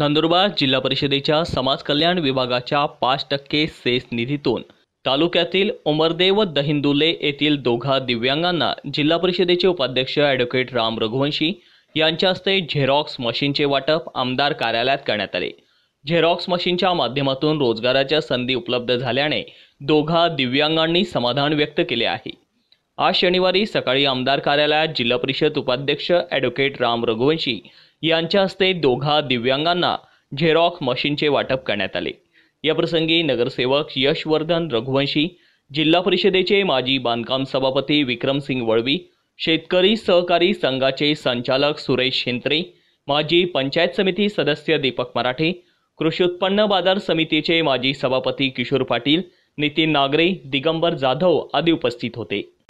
नंदुरबार जिल्हा परिषदेच्या समाज कल्याण विभागाच्या पाच टक्के सेस निधीतून तालुक्यातील उमरदेव व दहिंदुले येथील दोघा दिव्यांगांना जिल्हा परिषदेचे उपाध्यक्ष ॲडव्होकेट राम रघुवंशी यांच्या हस्ते झेरॉक्स मशीनचे वाटप आमदार कार्यालयात करण्यात आले झेरॉक्स मशीनच्या माध्यमातून रोजगाराच्या संधी उपलब्ध झाल्याने दोघा दिव्यांगांनी समाधान व्यक्त केले आहे आज शनिवारी सकाळी आमदार कार्यालयात जिल्हा परिषद उपाध्यक्ष ॲडव्होकेट राम रघुवंशी यांच्या हस्ते दोघा दिव्यांगांना झेरॉक मशीनचे वाटप करण्यात आले याप्रसंगी नगरसेवक यशवर्धन रघुवंशी जिल्हा परिषदेचे माजी बांधकाम सभापती विक्रमसिंग वळवी शेतकरी सहकारी संघाचे संचालक सुरेश शिंत्रे माजी पंचायत समिती सदस्य दीपक मराठे कृषी उत्पन्न बाजार समितीचे माजी सभापती किशोर पाटील नितीन नागरे दिगंबर जाधव आदी उपस्थित होते